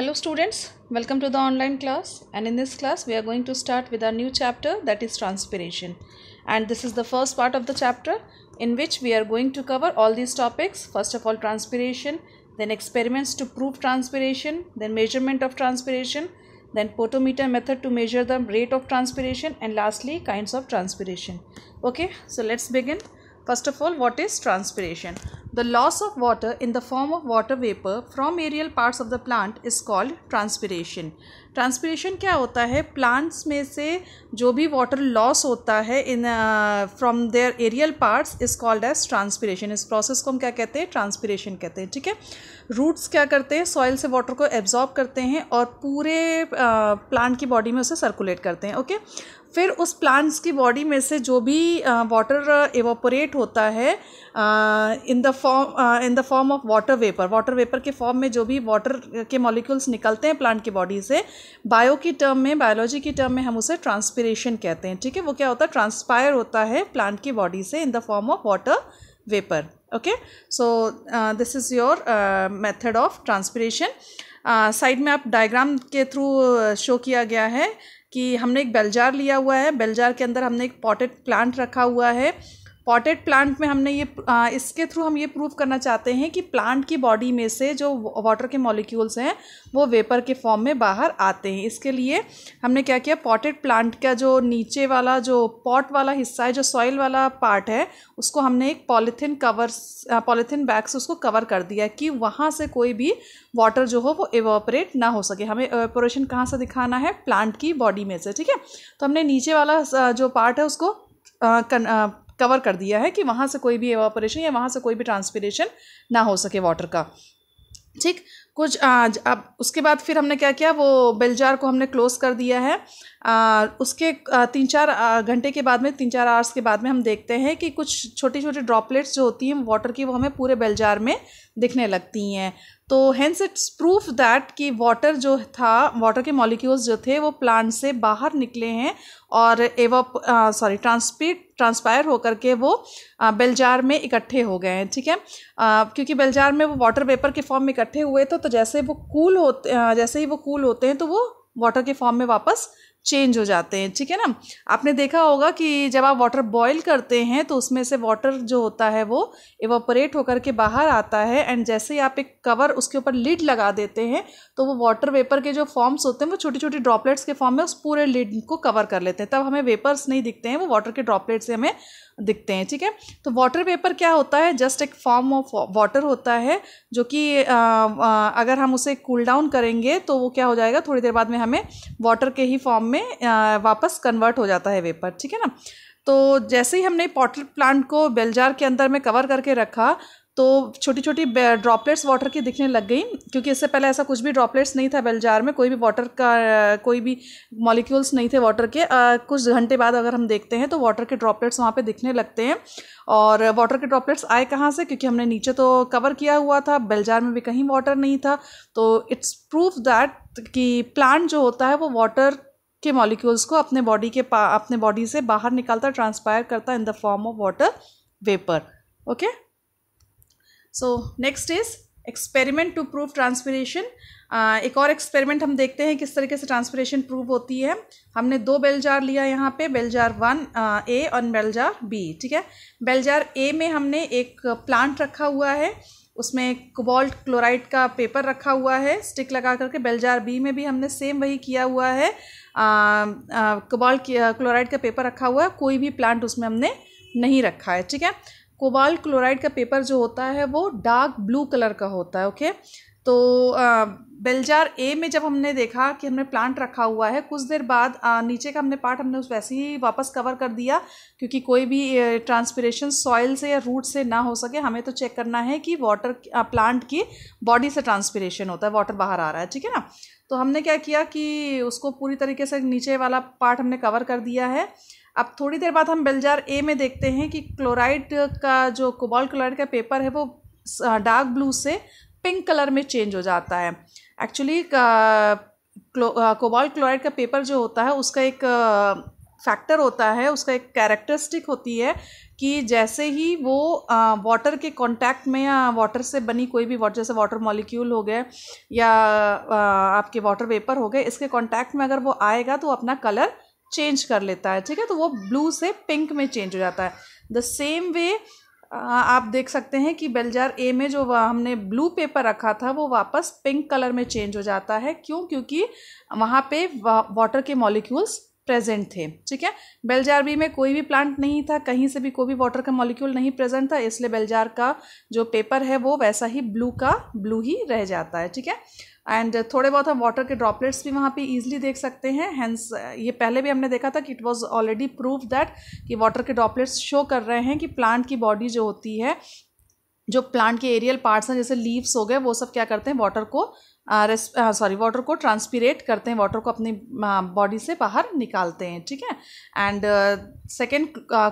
Hello students, welcome to the online class and in this class we are going to start with our new chapter that is transpiration and this is the first part of the chapter in which we are going to cover all these topics first of all transpiration then experiments to prove transpiration then measurement of transpiration then potometer method to measure the rate of transpiration and lastly kinds of transpiration okay so let's begin first of all what is transpiration the loss of water in the form of water vapour from aerial parts of the plant is called transpiration. Transpiration क्या होता है plants में से जो भी water loss होता है in from their aerial parts is called as transpiration इस प्रोसेस को हम क्या कहते हैं ट्रांसपीरेशन कहते हैं ठीक है रूट्स क्या करते हैं सॉइल से वाटर को एब्जॉर्ब करते हैं और पूरे प्लांट uh, की बॉडी में उसे सर्कुलेट करते हैं ओके फिर उस प्लांट्स की बॉडी में से जो भी वाटर एवोपोरेट होता है in the form in the form of water vapour water vapour के फॉर्म में जो भी वाटर के मॉलिक्यूल्स निकलते हैं प्लांट की बॉडी से बायो की टर्म में बायोलॉजी की टर्म में हम उसे ट्रांसपिरेशन कहते हैं ठीक है वो क्या होता है ट्रांसपायर होता है प्लांट की बॉडी से in the form of water vapour okay so this is your method of transpiration side में आप डायग्राम के थ्रू शो किया गया है कि हमने एक बेलजार लिया हुआ है बेलजार के अंदर हमने एक पॉटेड प्लांट रखा हुआ है पॉटेड प्लांट में हमने ये आ, इसके थ्रू हम ये प्रूव करना चाहते हैं कि प्लांट की बॉडी में से जो वाटर के मॉलिक्यूल्स हैं वो वेपर के फॉर्म में बाहर आते हैं इसके लिए हमने क्या किया पॉटेड प्लांट का जो नीचे वाला जो पॉट वाला हिस्सा है जो सॉइल वाला पार्ट है उसको हमने एक पॉलीथिन कवर पॉलीथिन बैग से उसको कवर कर दिया कि वहाँ से कोई भी वाटर जो हो वो एवोपरेट ना हो सके हमें एवोपरेशन कहाँ से दिखाना है प्लांट की बॉडी में से ठीक है तो हमने नीचे वाला जो पार्ट है उसको कवर कर दिया है कि वहाँ से कोई भी एवापोरेशन या वहाँ से कोई भी ट्रांसपीरेशन ना हो सके वाटर का ठीक कुछ आज अब उसके बाद फिर हमने क्या किया वो बेलजार को हमने क्लोज कर दिया है आ, उसके तीन चार घंटे के बाद में तीन चार आवर्स के बाद में हम देखते हैं कि कुछ छोटी छोटी ड्रॉपलेट्स जो होती हैं वाटर की वो हमें पूरे बेलजार में दिखने लगती हैं तो हैंस इट्स प्रूफ दैट कि वाटर जो था वाटर के मॉलिक्यूल्स जो थे वो प्लांट से बाहर निकले हैं और एवप सॉरी ट्रांसपीट ट्रांसपायर होकर के वो आ, बेलजार में इकट्ठे हो गए हैं ठीक है आ, क्योंकि बेलजार में वो वाटर वेपर के फॉर्म में इकट्ठे हुए थे तो, तो जैसे वो कूल होते जैसे ही वो कूल होते हैं तो वो वाटर के फॉर्म में वापस चेंज हो जाते हैं ठीक है ना आपने देखा होगा कि जब आप वाटर बॉयल करते हैं तो उसमें से वाटर जो होता है वो एवोपरेट होकर के बाहर आता है एंड जैसे ही आप एक कवर उसके ऊपर लिड लगा देते हैं तो वो वाटर वेपर के जो फॉर्म्स होते हैं वो छोटी छोटी ड्रॉपलेट्स के फॉर्म में उस पूरे लिड को कवर कर लेते हैं तब हमें वेपर्स नहीं दिखते हैं वो वाटर के ड्रॉपलेट्स से हमें दिखते हैं ठीक है तो वाटर पेपर क्या होता है जस्ट एक फॉर्म ऑफ वाटर होता है जो कि अगर हम उसे कूल डाउन करेंगे तो वो क्या हो जाएगा थोड़ी देर बाद में हमें वाटर के ही फॉर्म में आ, वापस कन्वर्ट हो जाता है वेपर ठीक है ना तो जैसे ही हमने पॉटर प्लांट को बेलजार के अंदर में कवर करके रखा तो छोटी छोटी ड्रॉपलेट्स वाटर की दिखने लग गई क्योंकि इससे पहले ऐसा कुछ भी ड्रॉपलेट्स नहीं था बेलजार में कोई भी वाटर का कोई भी मॉलिक्यूल्स नहीं थे वाटर के आ, कुछ घंटे बाद अगर हम देखते हैं तो वाटर के ड्रॉपलेट्स वहाँ पे दिखने लगते हैं और वाटर के ड्रॉपलेट्स आए कहाँ से क्योंकि हमने नीचे तो कवर किया हुआ था बेलजार में भी कहीं वाटर नहीं था तो इट्स प्रूफ दैट कि प्लांट जो होता है वो वाटर के मॉलिक्यूल्स को अपने बॉडी के अपने बॉडी से बाहर निकालता ट्रांसपायर करता in the form of water vapour okay okay? So next is experiment to prove transpiration एक और एक्सपेरिमेंट हम देखते हैं किस तरीके से ट्रांसफरेशन प्रूव होती है हमने दो बेलजार लिया यहाँ पे बेलजार वन ए और बेलजार बी ठीक है बेलजार ए में हमने एक प्लांट रखा हुआ है उसमें कोबाल्ट क्लोराइड का पेपर रखा हुआ है स्टिक लगा करके बेलजार बी में भी हमने सेम वही किया हुआ है cobalt uh, chloride uh, uh, का पेपर रखा हुआ है कोई भी प्लांट उसमें हमने नहीं रखा है ठीक है कोबाल क्लोराइड का पेपर जो होता है वो डार्क ब्लू कलर का होता है ओके तो बेलजार ए में जब हमने देखा कि हमने प्लांट रखा हुआ है कुछ देर बाद आ, नीचे का हमने पार्ट हमने उस वैसे ही वापस कवर कर दिया क्योंकि कोई भी ट्रांसपिरेशन सॉइल से या रूट से ना हो सके हमें तो चेक करना है कि वाटर प्लांट की बॉडी से ट्रांसपिरेशन होता है वाटर बाहर आ रहा है ठीक है ना तो हमने क्या किया कि उसको पूरी तरीके से नीचे वाला पार्ट हमने कवर कर दिया है अब थोड़ी देर बाद हम बेलजार ए में देखते हैं कि क्लोराइड का जो कोबाल क्लोराइड का पेपर है वो डार्क ब्लू से पिंक कलर में चेंज हो जाता है एक्चुअली कोबाल क्लोराइड का पेपर जो होता है उसका एक फैक्टर होता है उसका एक कैरेक्टरिस्टिक होती है कि जैसे ही वो वाटर के कांटेक्ट में या वाटर से बनी कोई भी वाटर जैसे वाटर मॉलिक्यूल हो गए या आपके वाटर वेपर हो गए इसके कांटेक्ट में अगर वो आएगा तो अपना कलर चेंज कर लेता है ठीक है तो वो ब्लू से पिंक में चेंज हो जाता है द सेम वे आप देख सकते हैं कि बेलजार ए में जो हमने ब्लू पेपर रखा था वो वापस पिंक कलर में चेंज हो जाता है क्यों क्योंकि वहाँ पे वाटर के मॉलिक्यूल्स प्रेजेंट थे ठीक है बेलजार बी में कोई भी प्लांट नहीं था कहीं से भी कोई भी वाटर का मॉलिक्यूल नहीं प्रेजेंट था इसलिए बेलजार का जो पेपर है वो वैसा ही ब्लू का ब्लू ही रह जाता है ठीक है एंड थोड़े बहुत हम वाटर के ड्रॉपलेट्स भी वहाँ पे ईजिली देख सकते हैं हैंस ये पहले भी हमने देखा था कि it was already prove that कि वाटर के ड्रॉपलेट्स शो कर रहे हैं कि प्लांट की बॉडी जो होती है जो प्लांट के एरियल पार्ट्स हैं जैसे लीव्स हो गए वो सब क्या करते हैं वाटर को सॉरी वाटर को ट्रांसपीरेट करते हैं वाटर को अपनी बॉडी से बाहर निकालते हैं ठीक है एंड सेकेंड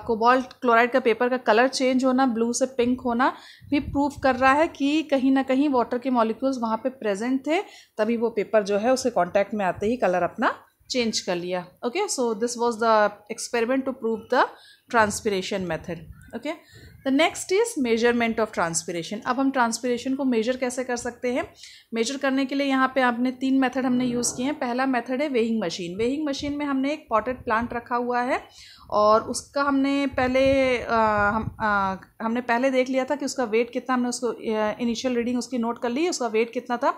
कोबाल्ट क्लोराइड का पेपर का कलर चेंज होना ब्लू से पिंक होना भी प्रूव कर रहा है कि कहीं ना कहीं वाटर के मॉलिक्यूल्स वहाँ पे प्रेजेंट थे तभी वो पेपर जो है उसे कॉन्टैक्ट में आते ही कलर अपना चेंज कर लिया okay so this was the experiment to prove the transpiration method okay the next is measurement of transpiration अब हम ट्रांसपीरेशन को मेजर कैसे कर सकते हैं मेजर करने के लिए यहाँ पे आपने तीन मेथड हमने यूज़ किए हैं पहला मेथड है वेहिंग मशीन वेहिंग मशीन में हमने एक पॉटेड प्लांट रखा हुआ है और उसका हमने पहले आ, हम आ, हमने पहले देख लिया था कि उसका वेट कितना हमने उसको इनिशियल रीडिंग उसकी नोट कर ली उसका वेट कितना था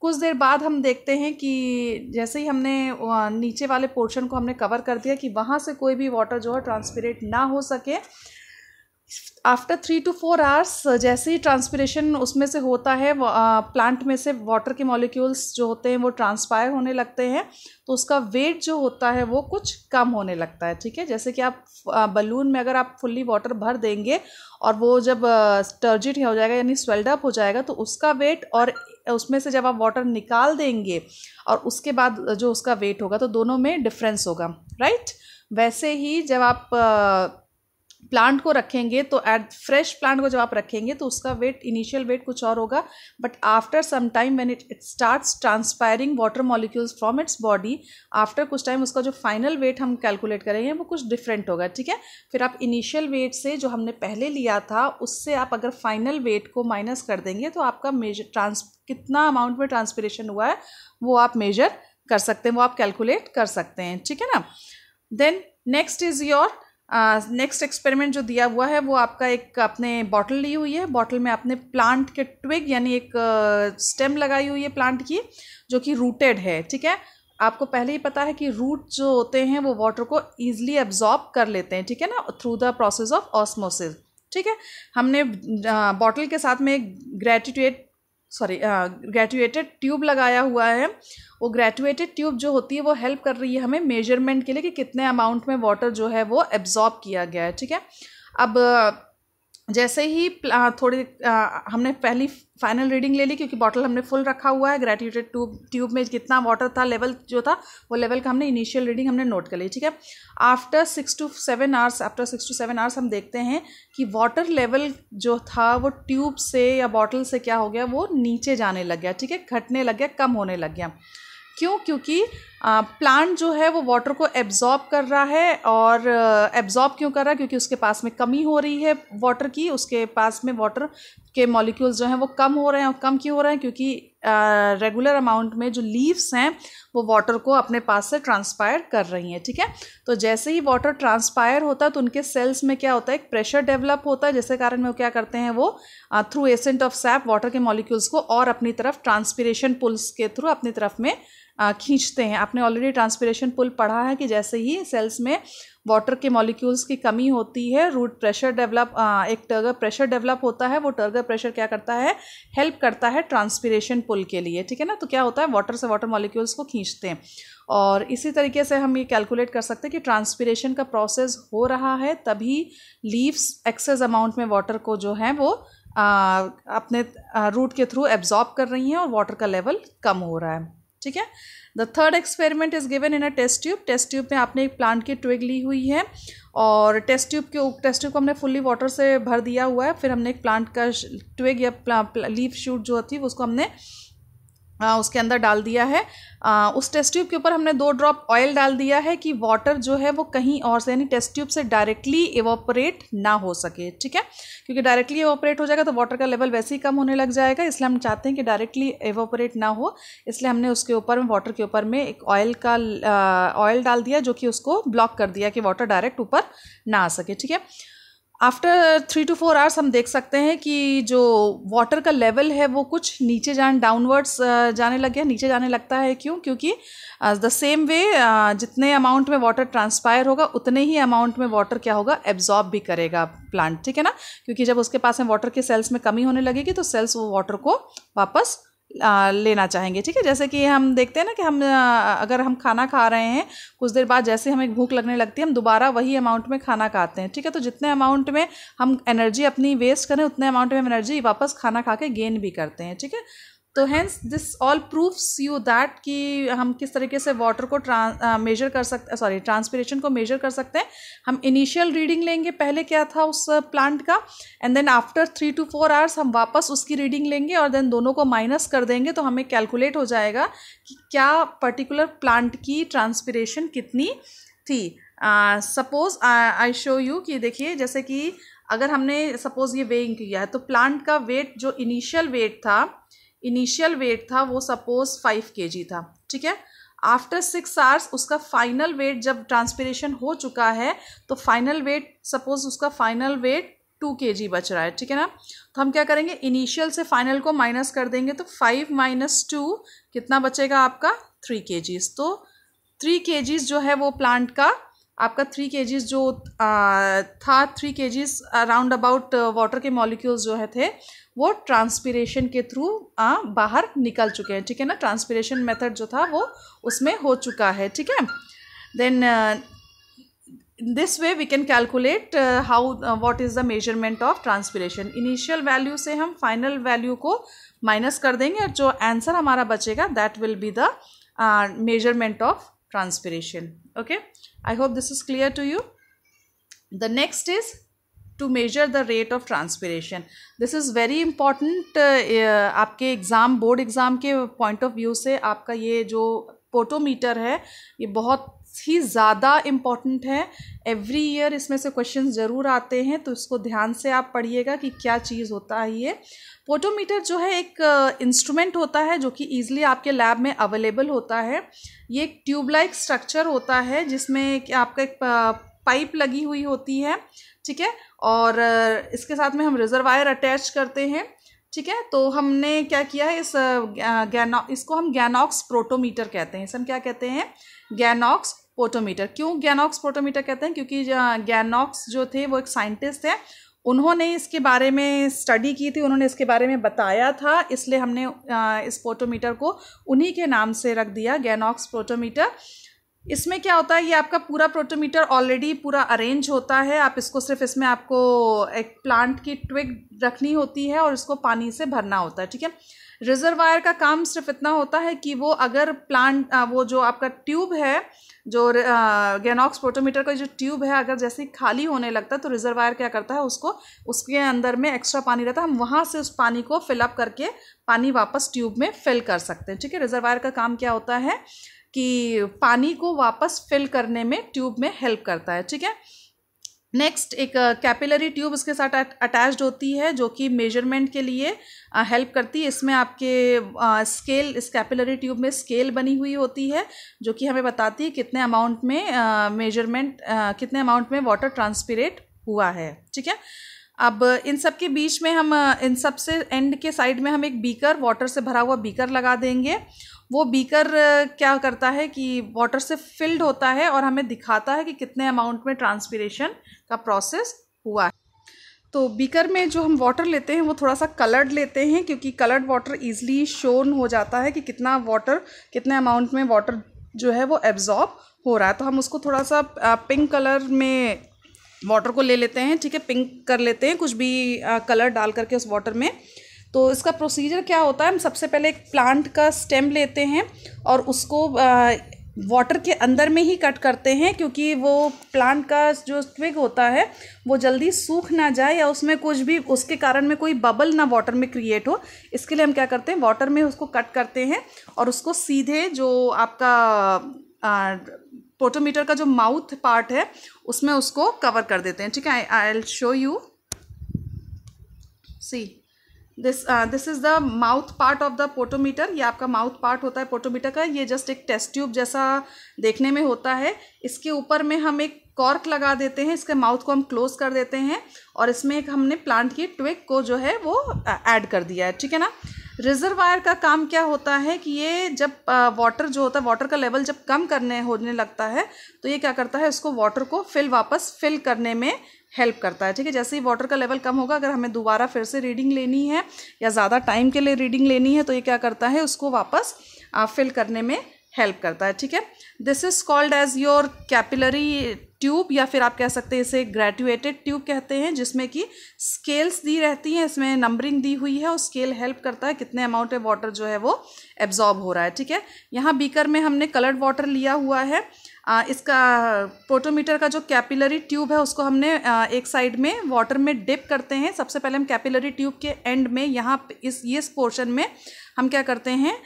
कुछ देर बाद हम देखते हैं कि जैसे ही हमने नीचे वाले पोर्शन को हमने कवर कर दिया कि वहाँ से कोई भी वाटर जो है ट्रांसपीरेट ना हो सके after three to four hours जैसे ही ट्रांसपिरेशन उसमें से होता है प्लांट में से वाटर के मॉलिक्यूल्स जो होते हैं वो ट्रांसपायर होने लगते हैं तो उसका वेट जो होता है वो कुछ कम होने लगता है ठीक है जैसे कि आप बलून में अगर आप फुल्ली वाटर भर देंगे और वो जब टर्जिट हो जाएगा यानी स्वेल्डअप हो जाएगा तो उसका वेट और उसमें से जब आप वाटर निकाल देंगे और उसके बाद जो उसका वेट होगा तो दोनों में डिफरेंस होगा राइट वैसे ही जब आप प्लांट को रखेंगे तो एट फ्रेश प्लांट को जब आप रखेंगे तो उसका वेट इनिशियल वेट कुछ और होगा but after some time when it it starts transpiring water molecules from its body after कुछ टाइम उसका जो फाइनल वेट हम कैलकुलेट करेंगे वो कुछ डिफरेंट होगा ठीक है फिर आप इनिशियल वेट से जो हमने पहले लिया था उससे आप अगर फाइनल वेट को माइनस कर देंगे तो आपका मेजर ट्रांस कितना अमाउंट में ट्रांसपरेशन हुआ है वो आप मेजर कर सकते हैं वो आप कैलकुलेट कर सकते हैं ठीक है ना then next is your next experiment जो दिया हुआ है वो आपका एक आपने बॉटल ली हुई है बॉटल में आपने प्लांट के ट्विग यानी एक स्टेम uh, लगाई हुई है प्लांट की जो कि रूटेड है ठीक है आपको पहले ही पता है कि रूट जो होते हैं वो वाटर को ईजिली एब्जॉर्ब कर लेते हैं ठीक है ना through the process of osmosis ठीक है हमने बॉटल के साथ में एक ग्रेटिट्यूट सॉरी ग्रेजुएटेड ट्यूब लगाया हुआ है वो ग्रेजुएटेड ट्यूब जो होती है वो हेल्प कर रही है हमें मेजरमेंट के लिए कि कितने अमाउंट में वाटर जो है वो एब्जॉर्ब किया गया है ठीक है अब जैसे ही थोड़ी हमने पहली फाइनल रीडिंग ले ली क्योंकि बॉटल हमने फुल रखा हुआ है ग्रेटिट्यूड ट्यूब ट्यूब में जितना वाटर था लेवल जो था वो लेवल का हमने इनिशियल रीडिंग हमने नोट कर ली ठीक है after six to seven hours after six to seven hours हम देखते हैं कि वाटर लेवल जो था वो ट्यूब से या बॉटल से क्या हो गया वो नीचे जाने लग गया ठीक है घटने लग गया कम होने लग गया क्यों क्योंकि प्लांट जो है वो वाटर को एब्जॉर्ब कर रहा है और एब्जॉर्ब क्यों कर रहा है क्योंकि उसके पास में कमी हो रही है वाटर की उसके पास में वाटर के मॉलिक्यूल्स जो हैं वो कम हो रहे हैं और कम क्यों हो रहे हैं क्योंकि रेगुलर अमाउंट में जो लीव्स हैं वो वाटर को अपने पास से ट्रांसपायर कर रही हैं ठीक है तो जैसे ही वाटर ट्रांसपायर होता है तो उनके सेल्स में क्या होता है एक प्रेशर डेवलप होता है जिसके कारण में वो क्या करते हैं वो through ascent of sap water के मॉलिक्यूल्स को और अपनी तरफ ट्रांसपीरेशन पुल्स के थ्रू अपनी तरफ में खींचते हैं आपने ऑलरेडी ट्रांसपिरेशन पुल पढ़ा है कि जैसे ही सेल्स में वाटर के मॉलिक्यूल्स की कमी होती है रूट प्रेशर डेवलप एक टर्गर प्रेशर डेवलप होता है वो टर्गर प्रेशर क्या करता है हेल्प करता है ट्रांसपिरेशन पुल के लिए ठीक है ना तो क्या होता है वाटर से वाटर मॉलिक्यूल्स को खींचते हैं और इसी तरीके से हम ये कैलकुलेट कर सकते हैं कि ट्रांसपिरेशन का प्रोसेस हो रहा है तभी लीव्स एक्सेस अमाउंट में वाटर को जो है वो आ, अपने रूट के थ्रू एब्जॉर्ब कर रही हैं और वाटर का लेवल कम हो रहा है ठीक है the third experiment is given in a test tube test tube में आपने एक प्लांट की ट्विग ली हुई है और टेस्ट ट्यूब के टेस्ट ट्यूब को हमने फुल्ली वाटर से भर दिया हुआ है फिर हमने एक प्लांट का ट्विग या लीफ शूट जो थी उसको हमने उसके अंदर डाल दिया है उस टेस्ट ट्यूब के ऊपर हमने दो ड्रॉप ऑयल डाल दिया है कि वाटर जो है वो कहीं और से यानी टेस्ट ट्यूब से डायरेक्टली एवोपरेट ना हो सके ठीक है क्योंकि डायरेक्टली एवोपरेट हो जाएगा तो वाटर का लेवल वैसे ही कम होने लग जाएगा इसलिए हम चाहते हैं कि डायरेक्टली एवोपरेट ना हो इसलिए हमने उसके ऊपर वाटर के ऊपर में एक ऑयल का ऑयल डाल दिया जो कि उसको ब्लॉक कर दिया कि वाटर डायरेक्ट ऊपर ना आ सके ठीक है after three to four hours हम देख सकते हैं कि जो वाटर का लेवल है वो कुछ नीचे जान डाउनवर्ड्स जाने लग गया नीचे जाने लगता है क्यों क्योंकि द सेम वे जितने अमाउंट में वाटर ट्रांसपायर होगा उतने ही अमाउंट में वाटर क्या होगा एब्जॉर्ब भी करेगा प्लांट ठीक है ना क्योंकि जब उसके पास में वाटर के सेल्स में कमी होने लगेगी तो सेल्स वो वाटर को वापस लेना चाहेंगे ठीक है जैसे कि हम देखते हैं ना कि हम अगर हम खाना खा रहे हैं कुछ देर बाद जैसे हमें भूख लगने लगती है हम दोबारा वही अमाउंट में खाना खाते हैं ठीक है तो जितने अमाउंट में हम एनर्जी अपनी वेस्ट करें उतने अमाउंट में हम एनर्जी वापस खाना खा के गेन भी करते हैं ठीक है तो hence this all proofs you that कि हम किस तरीके से वाटर को ट्रांस मेजर uh, कर सकते सॉरी ट्रांसपीरेशन को मेजर कर सकते हैं हम इनिशियल रीडिंग लेंगे पहले क्या था उस प्लांट uh, का and then after three to four hours हम वापस उसकी रीडिंग लेंगे और देन दोनों को माइनस कर देंगे तो हमें कैलकुलेट हो जाएगा कि क्या पर्टिकुलर प्लांट की ट्रांसपीरेशन कितनी थी सपोज आई शो यू कि देखिए जैसे कि अगर हमने सपोज़ ये वेइंग किया है तो प्लांट का वेट जो इनिशियल वेट था इनिशियल वेट था वो सपोज फाइव के था ठीक है आफ्टर सिक्स आवर्स उसका फाइनल वेट जब ट्रांसपीरेशन हो चुका है तो फाइनल वेट सपोज उसका final weight two K G बच रहा है ठीक है ना तो हम क्या करेंगे इनिशियल से फाइनल को माइनस कर देंगे तो फाइव माइनस टू कितना बचेगा आपका थ्री के तो थ्री के जो है वो प्लांट का आपका थ्री के जो आ, था थ्री जीज अराउंड अबाउट वाटर के मॉलिक्यूल्स जो है थे वो ट्रांसपीरेशन के थ्रू बाहर निकल चुके हैं ठीक है ना ट्रांसपीरेशन मेथड जो था वो उसमें हो चुका है ठीक है then this way we can calculate how what is the measurement of transpiration initial value से हम फाइनल वैल्यू को माइनस कर देंगे और जो आंसर हमारा बचेगा that will be the measurement of transpiration okay i hope this is clear to you the next is to measure the rate of transpiration this is very important aapke uh, आपके exam board exam के point of view से आपका ये जो potometer है ये बहुत ही ज़्यादा इम्पॉर्टेंट है एवरी ईयर इसमें से क्वेश्चन ज़रूर आते हैं तो इसको ध्यान से आप पढ़िएगा कि क्या चीज़ होता है ये पोटोमीटर जो है एक इंस्ट्रूमेंट uh, होता है जो कि ईज़िली आपके लैब में अवेलेबल होता है ये एक ट्यूबलाइक स्ट्रक्चर होता है जिसमें आपका एक पाइप uh, लगी हुई होती है ठीक है और uh, इसके साथ में हम रिजर्वायर अटैच करते हैं ठीक है तो हमने क्या किया है इस गैनो इसको हम गैनॉक्स प्रोटोमीटर कहते हैं इसे हम क्या कहते हैं गैनॉक्स पोटोमीटर क्यों गैनॉक्स पोटोमीटर कहते हैं क्योंकि गैनॉक्स जो थे वो एक साइंटिस्ट थे उन्होंने इसके बारे में स्टडी की थी उन्होंने इसके बारे में बताया था इसलिए हमने इस पोटोमीटर को उन्हीं के नाम से रख दिया गैनॉक्स पोटोमीटर इसमें क्या होता है ये आपका पूरा प्रोटोमीटर ऑलरेडी पूरा अरेंज होता है आप इसको सिर्फ इसमें आपको एक प्लांट की ट्विक रखनी होती है और इसको पानी से भरना होता है ठीक है रिजर्वायर का काम सिर्फ इतना होता है कि वो अगर प्लांट वो जो आपका ट्यूब है जो गेनॉक्स पोटोमीटर का जो ट्यूब है अगर जैसे खाली होने लगता है तो रिजर्वायर क्या करता है उसको उसके अंदर में एक्स्ट्रा पानी रहता है हम वहाँ से उस पानी को फिलअप करके पानी वापस ट्यूब में फिल कर सकते हैं ठीक है रिजर्वायर का काम क्या होता है कि पानी को वापस फिल करने में ट्यूब में हेल्प करता है ठीक है नेक्स्ट एक कैपिलरी uh, ट्यूब उसके साथ अटैच्ड होती है जो कि मेजरमेंट के लिए हेल्प uh, करती है इसमें आपके स्केल uh, इस कैपिलरी ट्यूब में स्केल बनी हुई होती है जो कि हमें बताती है कितने अमाउंट में मेजरमेंट uh, uh, कितने अमाउंट में वाटर ट्रांसपिरेट हुआ है ठीक है अब इन सब के बीच में हम uh, इन सब से एंड के साइड में हम एक बीकर वाटर से भरा हुआ बीकर लगा देंगे वो बीकर क्या करता है कि वाटर से फिल्ड होता है और हमें दिखाता है कि कितने अमाउंट में ट्रांसपीरेशन का प्रोसेस हुआ है तो बीकर में जो हम वाटर लेते हैं वो थोड़ा सा कलर्ड लेते हैं क्योंकि कलर्ड वाटर ईजिली शोन हो जाता है कि कितना वाटर कितने अमाउंट में वाटर जो है वो एब्जॉर्ब हो रहा है तो हम उसको थोड़ा सा पिंक कलर में वाटर को ले लेते हैं ठीक है पिंक कर लेते हैं कुछ भी कलर डाल करके उस वाटर में तो इसका प्रोसीजर क्या होता है हम सबसे पहले एक प्लांट का स्टेम लेते हैं और उसको वाटर के अंदर में ही कट करते हैं क्योंकि वो प्लांट का जो ट्विग होता है वो जल्दी सूख ना जाए या उसमें कुछ भी उसके कारण में कोई बबल ना वाटर में क्रिएट हो इसके लिए हम क्या करते हैं वाटर में उसको कट करते हैं और उसको सीधे जो आपका पोटोमीटर का जो माउथ पार्ट है उसमें उसको कवर कर देते हैं ठीक है I I'll show you see this this is the mouth part of the potometer ये आपका माउथ पार्ट होता है पोटोमीटर का ये जस्ट एक टेस्ट ट्यूब जैसा देखने में होता है इसके ऊपर में हम एक कॉर्क लगा देते हैं इसके माउथ को हम क्लोज कर देते हैं और इसमें एक हमने प्लांट की ट्विक को जो है वो ऐड कर दिया है ठीक है ना रिजर्वायर का काम क्या होता है कि ये जब वाटर जो होता है वाटर का लेवल जब कम करने होने लगता है तो ये क्या करता है इसको वाटर को फिल वापस फिल करने में हेल्प करता है ठीक है जैसे ही वाटर का लेवल कम होगा अगर हमें दोबारा फिर से रीडिंग लेनी है या ज़्यादा टाइम के लिए रीडिंग लेनी है तो ये क्या करता है उसको वापस फिल करने में हेल्प करता है ठीक है this is called as your capillary tube या फिर आप कह सकते हैं इसे ग्रेजुएटेड ट्यूब कहते हैं जिसमें कि स्केल्स दी रहती हैं इसमें नंबरिंग दी हुई है और स्केल हेल्प करता है कितने अमाउंट ऑफ वाटर जो है वो एब्जॉर्ब हो रहा है ठीक है यहाँ बीकर में हमने कलर्ड वाटर लिया हुआ है इसका पोटोमीटर का जो कैपिलरी ट्यूब है उसको हमने एक साइड में वाटर में डिप करते हैं सबसे पहले हम कैपिलरी ट्यूब के एंड में यहाँ इस ये पोर्शन में हम क्या करते हैं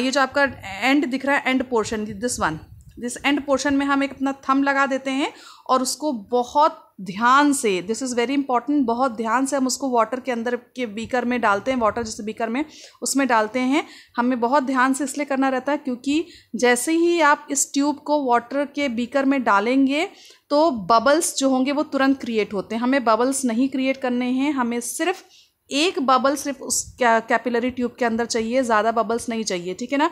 ये जो आपका एंड दिख रहा है end portion this one this end portion में हम एक अपना थम लगा देते हैं और उसको बहुत ध्यान से दिस इज़ वेरी इंपॉर्टेंट बहुत ध्यान से हम उसको वाटर के अंदर के बीकर में डालते हैं वाटर जैसे बीकर में उसमें डालते हैं हमें बहुत ध्यान से इसलिए करना रहता है क्योंकि जैसे ही आप इस ट्यूब को वाटर के बीकर में डालेंगे तो बबल्स जो होंगे वो तुरंत क्रिएट होते हैं हमें बबल्स नहीं क्रिएट करने हैं हमें सिर्फ एक बबल सिर्फ उस कैपिलरी ट्यूब के अंदर चाहिए ज़्यादा बबल्स नहीं चाहिए ठीक है ना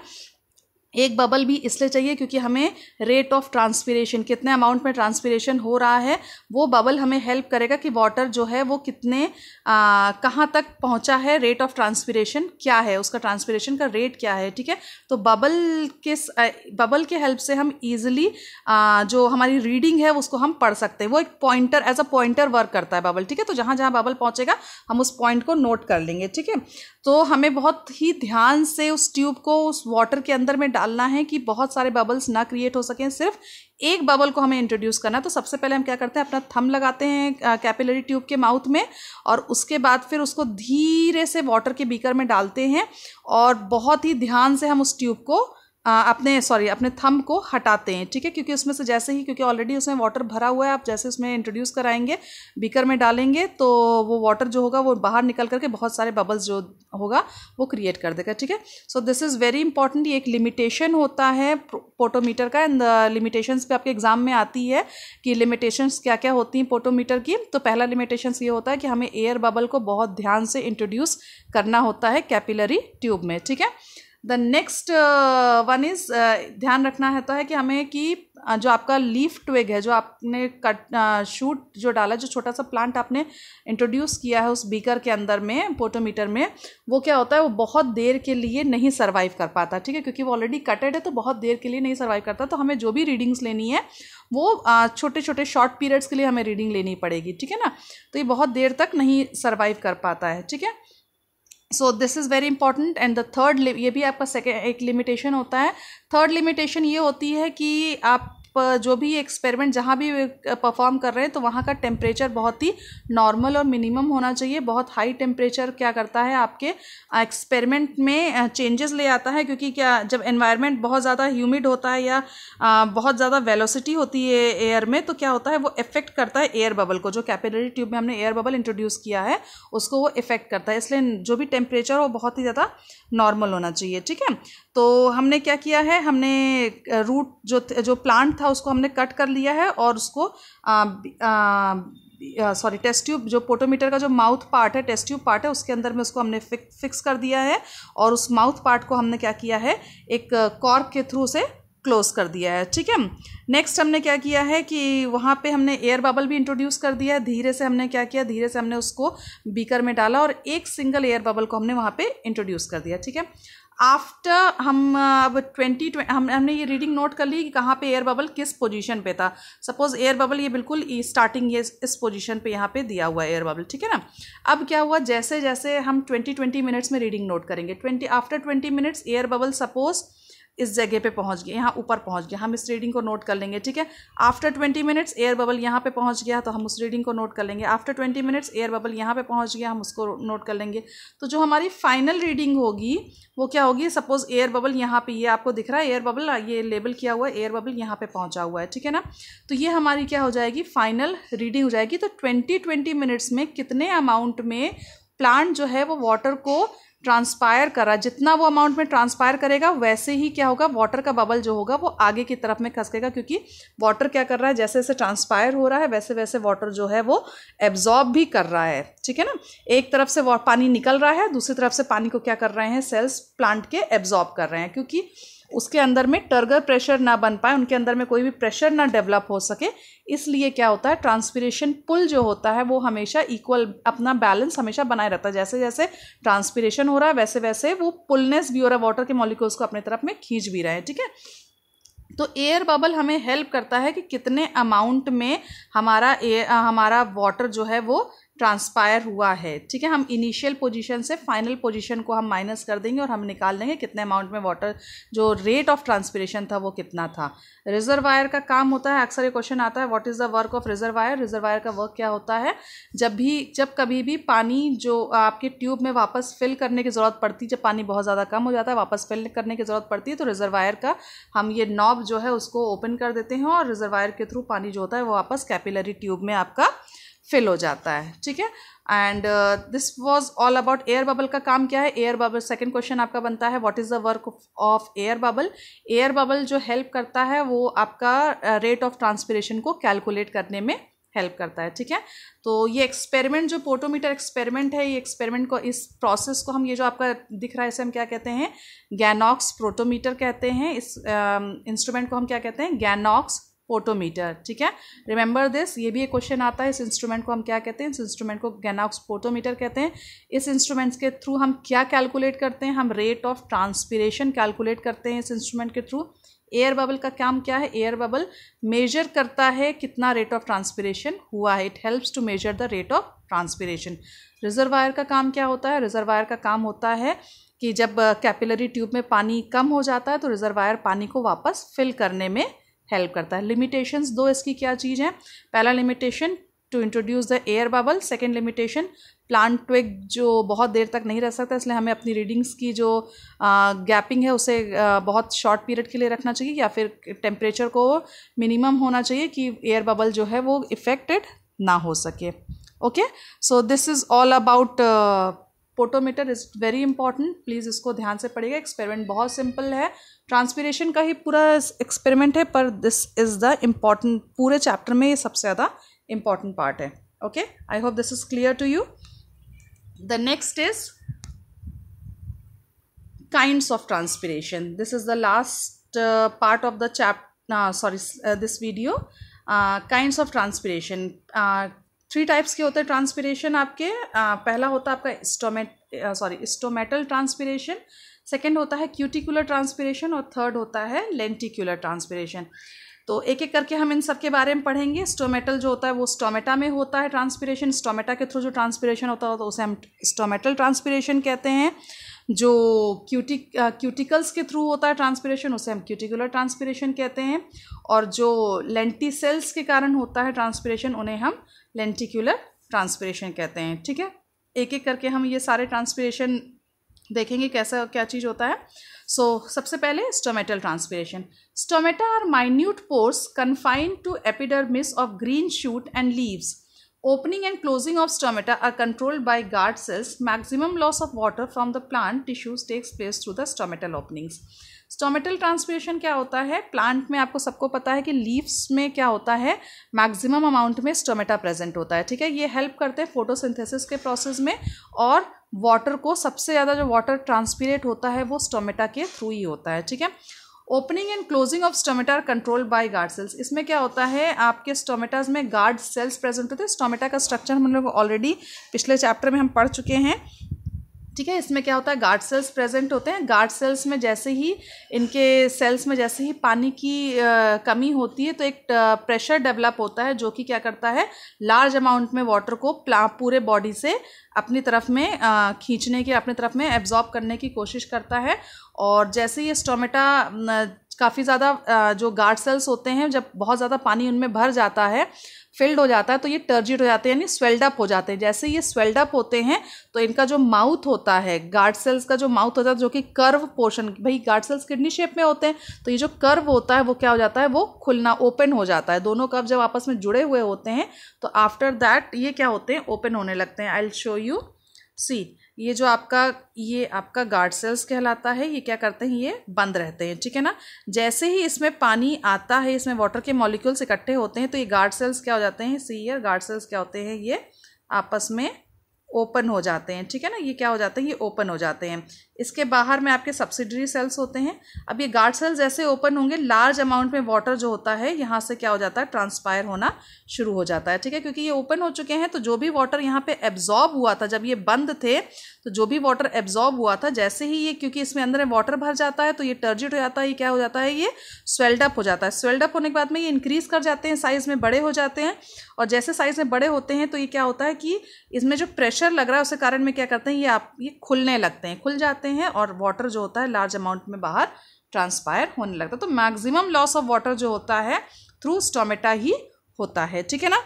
एक बबल भी इसलिए चाहिए क्योंकि हमें रेट ऑफ ट्रांसपीरेशन कितने अमाउंट में ट्रांसपीरेशन हो रहा है वो बबल हमें हेल्प करेगा कि वाटर जो है वो कितने कहाँ तक पहुँचा है रेट ऑफ ट्रांसपीरेशन क्या है उसका ट्रांसपीरेशन का रेट क्या है ठीक है तो बबल के बबल के हेल्प से हम ईजिली जो हमारी रीडिंग है उसको हम पढ़ सकते हैं वो एक pointer as a pointer work करता है बबल ठीक है तो जहाँ जहाँ बबल पहुँचेगा हम उस पॉइंट को नोट कर लेंगे ठीक है तो हमें बहुत ही ध्यान से उस ट्यूब को उस वाटर के अंदर में डालना है कि बहुत सारे बबल्स ना क्रिएट हो सकें सिर्फ एक बबल को हमें इंट्रोड्यूस करना है तो सबसे पहले हम क्या करते हैं अपना थम लगाते हैं कैपिलरी ट्यूब के माउथ में और उसके बाद फिर उसको धीरे से वाटर के बीकर में डालते हैं और बहुत ही ध्यान से हम उस ट्यूब को अपने सॉरी अपने थम को हटाते हैं ठीक है क्योंकि उसमें से जैसे ही क्योंकि ऑलरेडी उसमें वाटर भरा हुआ है आप जैसे उसमें इंट्रोड्यूस कराएंगे बीकर में डालेंगे तो वो वाटर जो होगा वो बाहर निकल करके बहुत सारे बबल्स जो होगा वो क्रिएट कर देगा ठीक है so this is very important ये एक लिमिटेशन होता है पोटोमीटर का एंड लिमिटेशन पर आपके एग्जाम में आती है कि लिमिटेशन क्या क्या होती हैं पोटोमीटर की तो पहला लिमिटेशन ये होता है कि हमें एयर बबल को बहुत ध्यान से इंट्रोड्यूस करना होता है कैपिलरी ट्यूब में ठीक है द नेक्स्ट वन इज़ ध्यान रखना रहता तो है कि हमें कि जो आपका लीफ ट्विग है जो आपने कट शूट जो डाला जो छोटा सा प्लांट आपने इंट्रोड्यूस किया है उस बीकर के अंदर में पोटोमीटर में वो क्या होता है वो बहुत देर के लिए नहीं सर्वाइव कर पाता ठीक है क्योंकि वो ऑलरेडी कटेड है तो बहुत देर के लिए नहीं सर्वाइव करता तो हमें जो भी रीडिंग्स लेनी है वो छोटे छोटे शॉर्ट पीरियड्स के लिए हमें रीडिंग लेनी पड़ेगी ठीक है ना तो ये बहुत देर तक नहीं सर्वाइव कर पाता है ठीक है so this is very important and the third ये भी आपका सेकेंड एक लिमिटेशन होता है थर्ड लिमिटेशन ये होती है कि आप जो भी एक्सपेरिमेंट जहाँ भी परफॉर्म कर रहे हैं तो वहाँ का टेम्परेचर बहुत ही नॉर्मल और मिनिमम होना चाहिए बहुत हाई टेम्परेचर क्या करता है आपके एक्सपेरिमेंट में चेंजेस ले आता है क्योंकि क्या जब एनवायरनमेंट बहुत ज़्यादा ह्यूमिड होता है या बहुत ज़्यादा वेलोसिटी होती है एयर में तो क्या होता है वो इफेक्ट करता है एयर बबल को जो कैपिलरी ट्यूब में हमने एयर बबल इंट्रोड्यूस किया है उसको वो इफेक्ट करता है इसलिए जो भी टेम्परेचर वो बहुत ही ज़्यादा नॉर्मल होना चाहिए ठीक है तो हमने क्या किया है हमने रूट जो जो प्लांट था उसको हमने कट कर लिया है और उसको सॉरी टेस्ट ट्यूब जो पोटोमीटर का जो माउथ पार्ट है टेस्ट ट्यूब पार्ट है उसके अंदर में उसको हमने फिक, फिक्स कर दिया है और उस माउथ पार्ट को हमने क्या किया है एक कॉर्क के थ्रू से क्लोज कर दिया है ठीक है नेक्स्ट हमने क्या किया है कि वहाँ पे हमने एयर बबल भी इंट्रोड्यूस कर दिया है धीरे से हमने क्या किया धीरे से हमने उसको बीकर में डाला और एक सिंगल एयर बबल को हमने वहाँ पे इंट्रोड्यूस कर दिया ठीक है आफ्टर हम uh, अब ट्वेंटी हम हमने ये रीडिंग नोट कर ली कि कहाँ पे एयर बबल किस पोजीशन पे था सपोज़ एयर बबल ये बिल्कुल स्टार्टिंग ये इस पोजीशन पे यहाँ पे दिया हुआ है एयर बबल ठीक है ना अब क्या हुआ जैसे जैसे हम ट्वेंटी ट्वेंटी मिनट्स में रीडिंग नोट करेंगे twenty after twenty minutes air bubble suppose इस जगह पे पहुंच गया यहाँ ऊपर पहुंच गया हम इस रीडिंग को नोट कर लेंगे ठीक है after twenty minutes air bubble यहाँ पे पहुंच गया तो हम उस रीडिंग को नोट कर लेंगे after twenty minutes air bubble यहाँ पे पहुंच गया हम उसको नोट कर लेंगे तो जो हमारी फाइनल रीडिंग होगी वो क्या होगी सपोज एयर बबल यहाँ पे ये आपको दिख रहा है एयर बबल ये लेबल किया हुआ है एयर बबल यहाँ पे पहुँचा हुआ है ठीक है ना तो ये हमारी क्या हो जाएगी फाइनल रीडिंग हो जाएगी तो ट्वेंटी ट्वेंटी मिनट्स में कितने अमाउंट में प्लांट जो है वो वाटर को ट्रांसपायर करा जितना वो अमाउंट में ट्रांसपायर करेगा वैसे ही क्या होगा वाटर का बबल जो होगा वो आगे की तरफ में खसकेगा क्योंकि वाटर क्या कर रहा है जैसे जैसे ट्रांसपायर हो रहा है वैसे वैसे वाटर जो है वो एब्जॉर्ब भी कर रहा है ठीक है ना एक तरफ से पानी निकल रहा है दूसरी तरफ से पानी को क्या कर रहे हैं सेल्स प्लांट के एब्जॉर्ब कर रहे हैं क्योंकि उसके अंदर में टर्गर प्रेशर ना बन पाए उनके अंदर में कोई भी प्रेशर ना डेवलप हो सके इसलिए क्या होता है ट्रांसपीरेशन पुल जो होता है वो हमेशा इक्वल अपना बैलेंस हमेशा बनाए रहता है जैसे जैसे ट्रांसपीरेशन हो रहा है वैसे वैसे वो पुलनेस भी हो रहा है वाटर के मॉलिक्यूल्स को अपनी तरफ में खींच भी रहे हैं ठीक है तो एयर बबल हमें हेल्प करता है कि कितने अमाउंट में हमारा एयर हमारा वाटर जो है वो ट्रांसपायर हुआ है ठीक है हम इनिशियल पोजीशन से फाइनल पोजीशन को हम माइनस कर देंगे और हम निकाल देंगे कितने अमाउंट में वाटर जो रेट ऑफ ट्रांसपिरेशन था वो कितना था रिजर्वायर का काम होता है अक्सर ये क्वेश्चन आता है what is the work of reservoir reservoir का वर्क क्या होता है जब भी जब कभी भी पानी जो आपके ट्यूब में वापस फिल करने की ज़रूरत पड़ती जब पानी बहुत ज़्यादा कम हो जाता है वापस फिल करने की ज़रूरत पड़ती है तो रिजर्वायर का हम ये नॉब जो है उसको ओपन कर देते हैं और रिजर्वायर के थ्रू पानी जो होता है वो वापस कैपिलरी ट्यूब में आपका फिल हो जाता है ठीक है and this was all about air bubble का काम क्या है एयर बबल सेकेंड क्वेश्चन आपका बनता है what is the work of air bubble air bubble जो हेल्प करता है वो आपका रेट ऑफ ट्रांसपरेशन को कैलकुलेट करने में हेल्प करता है ठीक है तो ये एक्सपेरिमेंट जो पोटोमीटर एक्सपेरिमेंट है ये एक्सपेरिमेंट को इस प्रोसेस को हम ये जो आपका दिख रहा है इसे हम क्या कहते हैं गैनॉक्स प्रोटोमीटर कहते हैं इस इंस्ट्रूमेंट um, uh, को हम क्या कहते हैं गैनॉक्स पोटोमीटर ठीक है रिमेंबर दिस ये भी एक क्वेश्चन आता है इस इंस्ट्रूमेंट को हम क्या कहते हैं इस इंस्ट्रूमेंट को गैनाक्स पोटोमीटर कहते हैं इस इंस्ट्रूमेंट्स के थ्रू हम क्या कैलकुलेट करते हैं हम रेट ऑफ ट्रांसपीरेशन कैलकुलेट करते हैं इस इंस्ट्रूमेंट के थ्रू एयर बबल का काम क्या है एयर बबल मेजर करता है कितना रेट ऑफ ट्रांसपीरेशन हुआ है it helps to measure the rate of transpiration reservoir का काम क्या होता है रिजर्वायर का काम होता है कि जब कैपिलरी uh, ट्यूब में पानी कम हो जाता है तो रिजर्वायर पानी को वापस फिल करने में हेल्प करता है लिमिटेशंस दो इसकी क्या चीज़ हैं पहला limitation to introduce the air bubble second limitation plant twig जो बहुत देर तक नहीं रह सकता इसलिए हमें अपनी रीडिंग्स की जो गैपिंग है उसे आ, बहुत शॉर्ट पीरियड के लिए रखना चाहिए या फिर टेम्परेचर को मिनिमम होना चाहिए कि एयर बबल जो है वो इफ़ेक्टेड ना हो सके okay so this is all about potometer is very important please इसको ध्यान से पढ़िएगा एक्सपेरिमेंट बहुत सिंपल है ट्रांसपीरेशन का ही पूरा एक्सपेरिमेंट है पर दिस इज़ द इम्पॉर्टेंट पूरे चैप्टर में ये सबसे ज़्यादा इम्पॉर्टेंट पार्ट है okay I hope this is clear to you the next is kinds of transpiration this is the last part of the chap sorry this video kinds of transpiration three types के होते हैं transpiration आपके आ, पहला होता है आपका stomate sorry stomatal transpiration second होता है क्यूटिकुलर ट्रांसपिरेशन और थर्ड होता है लेंटिकुलर ट्रांसपिरेशन तो एक एक करके हम इन सब के बारे में पढ़ेंगे स्टोमेटल जो होता है वो स्टोमेटा में होता है ट्रांसपिरेशन स्टोमेटा के थ्रू जो ट्रांसपिरेशन होता है तो उसे हम स्टोमेटल ट्रांसपिरेशन कहते हैं जो क्यूटिक क्यूटिकल्स के थ्रू होता है ट्रांसपिरेशन उसे हम क्यूटिकुलर ट्रांसपिरेशन कहते हैं और जो लेंटी सेल्स के कारण होता है ट्रांसपिरेशन उन्हें हम लेंटिकुलर ट्रांसपिरेशन कहते हैं ठीक है एक एक करके हम ये सारे ट्रांसपिरेशन देखेंगे कैसा क्या चीज़ होता है सो so, सबसे पहले stomatal transpiration stomata are minute pores confined to epidermis of green shoot and leaves opening and closing of stomata are controlled by guard cells maximum loss of water from the plant tissues takes place through the stomatal openings stomatal transpiration क्या होता है plant में आपको सबको पता है कि leaves में क्या होता है मैक्सिमम अमाउंट में स्टोमेटा प्रेजेंट होता है ठीक है ये हेल्प करते हैं फोटोसिंथेसिस के प्रोसेस में और वाटर को सबसे ज़्यादा जो वाटर ट्रांसपीरेट होता है वो स्टोमेटा के थ्रू ही होता है ठीक है opening and closing of stomata control by guard cells इसमें क्या होता है आपके स्टोमेटाज में गार्ड सेल्स प्रेजेंट होते हैं स्टोमेटा का स्ट्रक्चर हम लोग ऑलरेडी पिछले चैप्टर में हम पढ़ चुके हैं ठीक है इसमें क्या होता है गार्ड सेल्स प्रेजेंट होते हैं गार्ड सेल्स में जैसे ही इनके सेल्स में जैसे ही पानी की कमी होती है तो एक प्रेशर डेवलप होता है जो कि क्या करता है लार्ज अमाउंट में वाटर को पूरे बॉडी से अपनी तरफ में खींचने की अपनी तरफ में एब्जॉर्ब करने की कोशिश करता है और जैसे ही स्टोमेटा काफ़ी ज़्यादा जो गार्ड सेल्स होते हैं जब बहुत ज़्यादा पानी उनमें भर जाता है फिल्ड हो जाता है तो ये टर्जिट हो जाते हैं यानी स्वेल्डअप हो जाते हैं जैसे ये स्वेल्डअप होते हैं तो इनका जो माउथ होता है गार्ड सेल्स का जो माउथ होता है जो कि कर्व पोर्शन भाई गार्ड सेल्स किडनी शेप में होते हैं तो ये जो कर्व होता है वो क्या हो जाता है वो खुलना ओपन हो जाता है दोनों कर्व जब आपस में जुड़े हुए होते हैं तो आफ्टर दैट ये क्या होते हैं ओपन होने लगते हैं आई शो यू सी ये जो आपका ये आपका गार्ड सेल्स कहलाता है ये क्या करते हैं ये बंद रहते हैं ठीक है ना जैसे ही इसमें पानी आता है इसमें वाटर के मॉलिक्यूल्स इकट्ठे होते हैं तो ये गार्ड सेल्स क्या हो जाते हैं सीयर गार्ड सेल्स क्या होते हैं ये आपस में ओपन हो जाते हैं ठीक है ना ये क्या हो जाते हैं ये ओपन हो जाते हैं इसके बाहर में आपके सब्सिडरी सेल्स होते हैं अब ये गार्ड सेल्स जैसे ओपन होंगे लार्ज अमाउंट में वाटर जो होता है यहाँ से क्या हो जाता है ट्रांसपायर होना शुरू हो जाता है ठीक है क्योंकि ये ओपन हो चुके हैं तो जो भी वाटर यहाँ पे एब्जॉर्ब हुआ था जब ये बंद थे तो जो भी वाटर एब्जॉर्ब हुआ था जैसे ही ये क्योंकि इसमें अंदर वाटर भर जाता है तो ये टर्जिट हो जाता है ये क्या हो जाता है ये स्वेल्डअप हो जाता है स्वेल्डअप होने के बाद में ये इंक्रीज़ कर जाते हैं साइज़ में बड़े हो जाते हैं और जैसे साइज़ में बड़े होते हैं तो ये क्या होता है कि इसमें जो प्रेशर लग रहा है उसके कारण में क्या करते हैं ये आप ये खुलने लगते हैं खुल जाते हैं हैं और वाटर जो होता है लार्ज अमाउंट में बाहर ट्रांसपायर होने लगता है तो मैक्सिमम लॉस ऑफ वाटर जो होता है थ्रू स्टोमेटा ही होता है ठीक है ना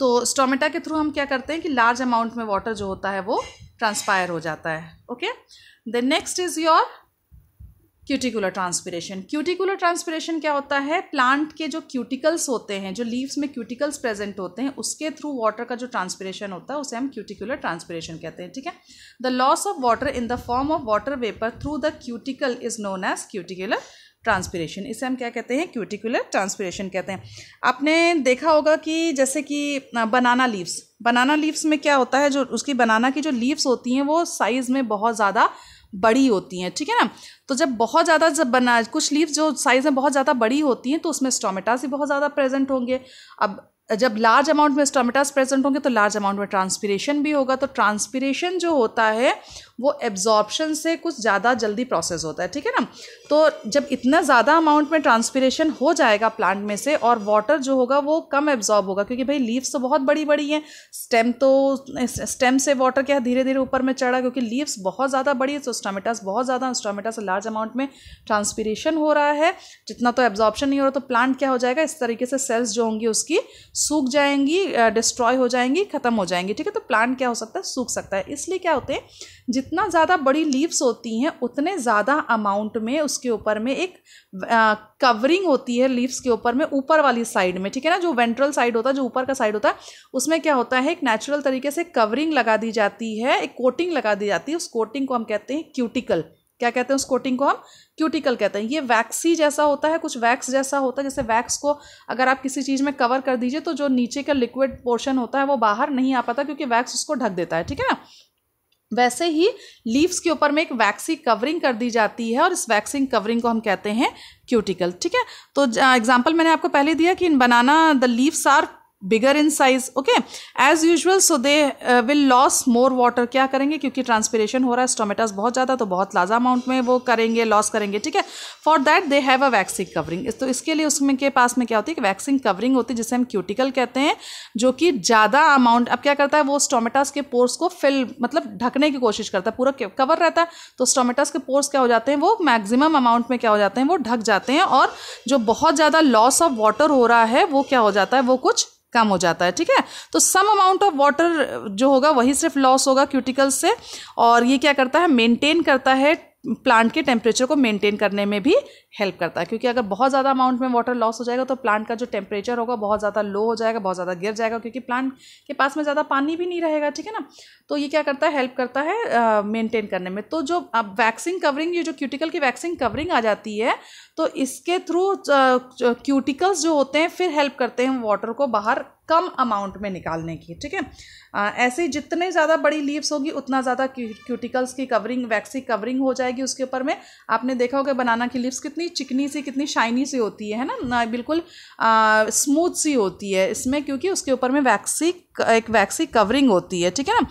तो स्टोमेटा के थ्रू हम क्या करते हैं कि लार्ज अमाउंट में वाटर जो होता है वो ट्रांसपायर हो जाता है okay the next is your cuticular transpiration cuticular transpiration क्या होता है प्लांट के जो क्यूटिकल्स होते हैं जो लीव्स में क्यूटिकल्स प्रेजेंट होते हैं उसके थ्रू वाटर का जो ट्रांसपिरेशन होता है उसे हम क्यूटिकुलर ट्रांसपिरेशन कहते हैं ठीक है the loss of water in the form of water vapour through the cuticle is known as cuticular transpiration इसे हम क्या कहते हैं क्यूटिकुलर ट्रांसपिरेशन कहते हैं आपने देखा होगा कि जैसे कि बनाना लीव्स बनाना लीव्स में क्या होता है जो उसकी बनाना की जो लीव्स होती हैं वो साइज़ में बहुत ज़्यादा बड़ी होती हैं ठीक है ना तो जब बहुत ज़्यादा जब बना कुछ लीव्स जो साइज़ में बहुत ज़्यादा बड़ी होती हैं तो उसमें स्टोमेटास भी बहुत ज़्यादा प्रेजेंट होंगे अब जब लार्ज अमाउंट में स्टोमेटास प्रेजेंट होंगे तो लार्ज अमाउंट में ट्रांसपीरेशन भी होगा तो ट्रांसपीरेशन जो होता है वो एब्जॉर्बशन से कुछ ज़्यादा जल्दी प्रोसेस होता है ठीक है ना तो जब इतना ज़्यादा अमाउंट में ट्रांसपीरेशन हो जाएगा प्लांट में से और वाटर जो होगा वो कम एब्जॉर्ब होगा क्योंकि भाई लीव्स तो बहुत बड़ी बड़ी हैं स्टेम तो स्टेम से वाटर क्या धीरे धीरे ऊपर में चढ़ा क्योंकि लीव्स बहुत ज़्यादा बड़ी है तो स्टोमेटास बहुत ज़्यादा स्टोमेटा लार्ज अमाउंट में ट्रांसपीरेशन हो रहा है जितना तो एब्जॉर्प्शन नहीं हो रहा तो प्लांट क्या हो जाएगा इस तरीके से सेल्स जो होंगी उसकी सूख जाएंगी डिस्ट्रॉय हो जाएंगी ख़त्म हो जाएंगी ठीक है तो प्लांट क्या हो सकता है सूख सकता है इसलिए क्या होते हैं जितना ज़्यादा बड़ी लीव्स होती हैं उतने ज़्यादा अमाउंट में उसके ऊपर में एक कवरिंग होती है लीव्स के ऊपर में ऊपर वाली साइड में ठीक है ना जो वेंट्रल साइड होता है जो ऊपर का साइड होता है उसमें क्या होता है एक नेचुरल तरीके से कवरिंग लगा दी जाती है एक कोटिंग लगा दी जाती है उस कोटिंग को हम कहते हैं क्यूटिकल क्या कहते हैं उस कोटिंग को हम क्यूटिकल कहते हैं ये वैक्सी जैसा होता है कुछ वैक्स जैसा होता है जैसे वैक्स को अगर आप किसी चीज़ में कवर कर दीजिए तो जो नीचे का लिक्विड पोर्शन होता है वो बाहर नहीं आ पाता क्योंकि वैक्स उसको ढक देता है ठीक है ना वैसे ही लीव्स के ऊपर में एक वैक्सी कवरिंग कर दी जाती है और इस वैक्सिंग कवरिंग को हम कहते हैं क्यूटिकल ठीक है तो एग्जाम्पल मैंने आपको पहले दिया कि in banana the leaves are bigger in size okay as usual so they uh, will loss more water क्या करेंगे क्योंकि transpiration हो रहा है stomatas बहुत ज़्यादा तो बहुत लाजा अमाउंट में वो करेंगे loss करेंगे ठीक है for that they have a waxing covering तो इसके लिए उसमें के पास में क्या होती है कि waxing covering होती है जिसे हम cuticle कहते हैं जो कि ज़्यादा अमाउंट अब क्या करता है वो stomatas के पोर्स को फिल मतलब ढकने की कोशिश करता है पूरा कवर रहता है तो stomatas के पोर्स क्या हो जाते हैं वो मैक्सिमम अमाउंट में क्या हो जाते हैं वो ढक जाते हैं और जो बहुत ज़्यादा लॉस ऑफ वाटर हो रहा है वो क्या हो जाता है वो कुछ कम हो जाता है ठीक है तो सम अमाउंट ऑफ वाटर जो होगा वही सिर्फ लॉस होगा क्यूटिकल से और ये क्या करता है मेंटेन करता है प्लांट के टेम्परेचर को मेंटेन करने में भी हेल्प करता है क्योंकि अगर बहुत ज़्यादा अमाउंट में वाटर लॉस हो जाएगा तो प्लांट का जो टेम्परेचर होगा बहुत ज़्यादा लो हो जाएगा बहुत ज़्यादा गिर जाएगा क्योंकि प्लांट के पास में ज़्यादा पानी भी नहीं रहेगा ठीक है ना तो ये क्या करता है हेल्प करता है मेंटेन करने में तो जो अब वैक्सिंग कवरिंग ये जो क्यूटिकल की वैक्सिंग कवरिंग आ जाती है तो इसके थ्रू क्यूटिकल्स जो होते हैं फिर हेल्प करते हैं वाटर को बाहर कम अमाउंट में निकालने की ठीक है ऐसे जितने ज़्यादा बड़ी लीव्स होगी उतना ज़्यादा क्यूटिकल्स की कवरिंग वैक्सी कवरिंग हो जाएगी उसके ऊपर में आपने देखा होगा बनाना की लीव्स कितनी चिकनी सी कितनी शाइनी सी होती है ना, ना बिल्कुल स्मूथ सी होती है इसमें क्योंकि उसके ऊपर में वैक्सी एक वैक्सी कवरिंग होती है ठीक है ना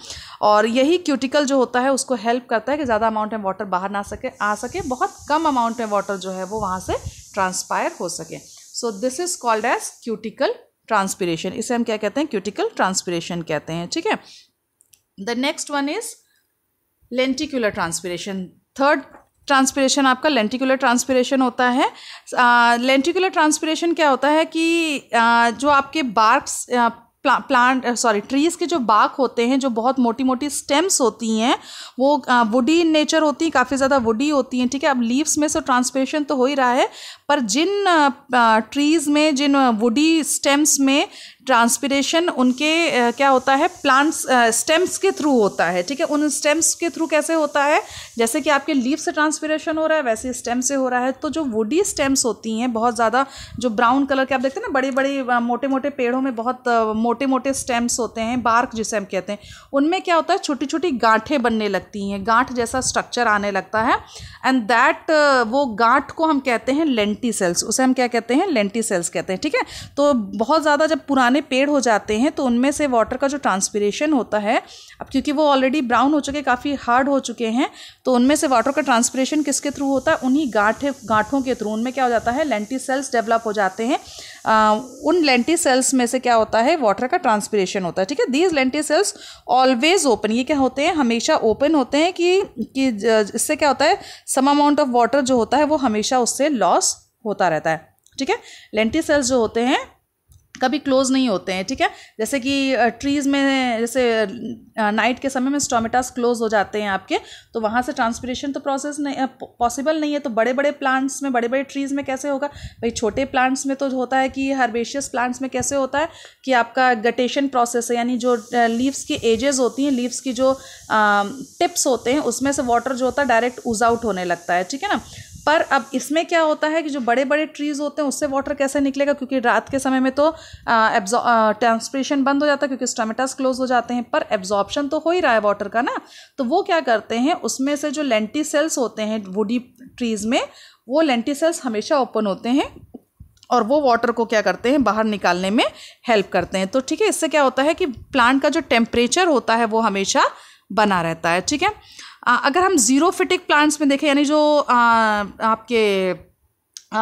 और यही क्यूटिकल जो होता है उसको हेल्प करता है कि ज़्यादा अमाउंट में वाटर बाहर ना सके आ सके बहुत कम अमाउंट में वाटर जो है वो वहाँ से ट्रांसपायर हो सके so this is called as cuticle transpiration इसे हम क्या कहते हैं क्यूटिकल ट्रांसपीरेशन कहते हैं ठीक है the next one is lenticular transpiration third transpiration आपका लेंटिकुलर ट्रांसपीरेशन होता है लेंटिकुलर uh, ट्रांसपीरेशन क्या होता है कि uh, जो आपके बार्क्स प्लांट सॉरी ट्रीज़ के जो बाग होते हैं जो बहुत मोटी मोटी स्टेम्स होती हैं वो वुडी इन नेचर होती हैं काफ़ी ज़्यादा वुडी होती हैं ठीक है अब लीव्स में से ट्रांसपेरेशन तो हो ही रहा है पर जिन ट्रीज़ में जिन वुडी स्टेम्स में ट्रांसपीरेशन उनके क्या होता है प्लांट्स स्टेम्स के थ्रू होता है ठीक है उन स्टेम्स के थ्रू कैसे होता है जैसे कि आपके लीव से ट्रांसपीरेशन हो रहा है वैसे स्टेम से हो रहा है तो जो वुडी स्टेम्स होती हैं बहुत ज़्यादा जो ब्राउन कलर के आप देखते हैं ना बड़े बड़े मोटे मोटे पेड़ों में बहुत मोटे मोटे स्टेम्स होते हैं बार्क जिसे हम कहते हैं उनमें क्या होता है छोटी छोटी गांठें बनने लगती हैं गांठ जैसा स्ट्रक्चर आने लगता है एंड दैट वो गांठ को हम कहते हैं लेंट लेंटी सेल्स उसे हम क्या कहते हैं लेंटी सेल्स कहते हैं ठीक है तो बहुत ज़्यादा जब पुराने पेड़ हो जाते हैं तो उनमें से वाटर का जो ट्रांसपीरेशन होता है अब क्योंकि वो ऑलरेडी ब्राउन हो चुके काफ़ी हार्ड हो चुके हैं तो उनमें से वाटर का ट्रांसपीरेशन किसके थ्रू होता है उन्हीं गांठे गांठों के थ्रू उनमें क्या हो जाता है लेंटी सेल्स डेवलप हो जाते हैं आ, उन लेंटी सेल्स में से क्या होता है वाटर का ट्रांसपीरेशन होता है ठीक है these lenticels always open ये क्या होते हैं हमेशा ओपन होते हैं कि कि इससे क्या होता है सम अमाउंट ऑफ वाटर जो होता है वो हमेशा उससे लॉस होता रहता है ठीक है लेंटी सेल्स जो होते हैं कभी क्लोज नहीं होते हैं ठीक है जैसे कि ट्रीज़ में जैसे नाइट के समय में स्टोमेटास क्लोज हो जाते हैं आपके तो वहाँ से ट्रांसपिरेशन तो प्रोसेस नहीं पॉसिबल नहीं है तो बड़े बड़े प्लांट्स में बड़े बड़े ट्रीज़ में कैसे होगा भाई छोटे प्लांट्स में तो होता है कि हर्बेशियस प्लांट्स में कैसे होता है कि आपका गटेशन प्रोसेस है यानी जो लीव्स की एजेस होती हैं लीव्स की जो टिप्स होते हैं उसमें से वाटर जो होता है डायरेक्ट उज आउट होने लगता है ठीक है ना पर अब इसमें क्या होता है कि जो बड़े बड़े ट्रीज़ होते हैं उससे वाटर कैसे निकलेगा क्योंकि रात के समय में तो ट्रांसपरेशन बंद हो जाता है क्योंकि स्टोमेटास क्लोज हो जाते हैं पर एब्जॉर्प्शन तो हो ही रहा है वाटर का ना तो वो क्या करते हैं उसमें से जो लेंटी सेल्स होते हैं वुडी ट्रीज़ में वो लेंटी सेल्स हमेशा ओपन होते हैं और वो वाटर को क्या करते हैं बाहर निकालने में हेल्प करते हैं तो ठीक है इससे क्या होता है कि प्लांट का जो टेम्परेचर होता है वो हमेशा बना रहता है ठीक है अगर हम ज़ीरो फिटिक प्लांट्स में देखें यानी जो आपके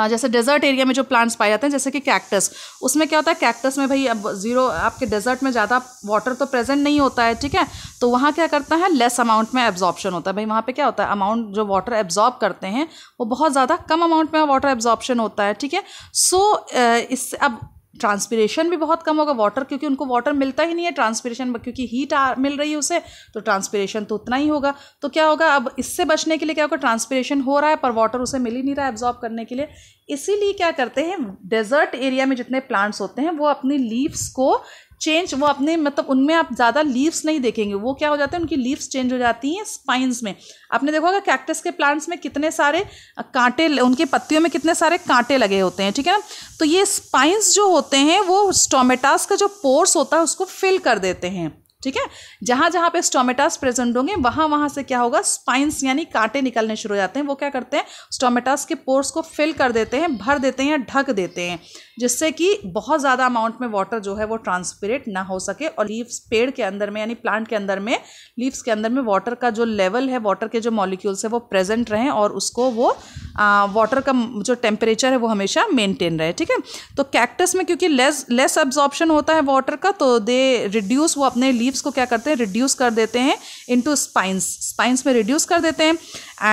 जैसे डेजर्ट एरिया में जो प्लांट्स पाए जाते हैं जैसे कि कैक्टस उसमें क्या होता है कैक्टस में भाई अब ज़ीरो आपके डेजर्ट में ज़्यादा वाटर तो प्रेजेंट नहीं होता है ठीक है तो वहाँ क्या करता है लेस अमाउंट में एब्जॉर्प्शन होता है भाई वहाँ पे क्या होता है अमाउंट जो वाटर एब्जॉर्ब करते हैं वो बहुत ज़्यादा कम अमाउंट में वाटर एब्जॉर्प्शन होता है ठीक है सो इससे अब ट्रांसपीरेशन भी बहुत कम होगा वाटर क्योंकि उनको वाटर मिलता ही नहीं है ट्रांसपीरेशन क्योंकि हीट आ मिल रही है उसे तो ट्रांसपीरेशन तो उतना ही होगा तो क्या होगा अब इससे बचने के लिए क्या होगा ट्रांसपीरेशन हो रहा है पर वाटर उसे मिल ही नहीं रहा है एब्जॉर्ब करने के लिए इसीलिए क्या करते हैं डेजर्ट एरिया में जितने प्लांट्स होते हैं वो अपनी लीव्स को चेंज वो अपने मतलब उनमें आप ज़्यादा लीव्स नहीं देखेंगे वो क्या हो जाते हैं उनकी लीव्स चेंज हो जाती हैं स्पाइंस में आपने देखा होगा कैक्टस के प्लांट्स में कितने सारे कांटे उनके पत्तियों में कितने सारे कांटे लगे होते हैं ठीक है ना तो ये स्पाइंस जो होते हैं वो स्टोमेटास का जो पोर्स होता है उसको फिल कर देते हैं ठीक है जहां जहां पे स्टोमेटास प्रेजेंट होंगे वहां वहां से क्या होगा स्पाइंस यानी कांटे निकलने शुरू हो जाते हैं वो क्या करते हैं स्टोमेटास के पोर्स को फिल कर देते हैं भर देते हैं या ढक देते हैं जिससे कि बहुत ज़्यादा अमाउंट में वाटर जो है वो ट्रांसपेरेट ना हो सके और लीव्स पेड़ के अंदर में यानी प्लांट के अंदर में लीव्स के अंदर में वाटर का जो लेवल है वाटर के जो मॉलिक्यूल्स है वो प्रेजेंट रहें और उसको वो वाटर का जो टेम्परेचर है वो हमेशा मेनटेन रहे ठीक है तो कैक्टस में क्योंकि लेस लेस एब्जॉर्प्शन होता है वाटर का तो दे रिड्यूस वो अपने लीव लीव्स को क्या करते हैं रिड्यूस कर देते हैं इनटू स्पाइंस स्पाइंस में रिड्यूस कर देते हैं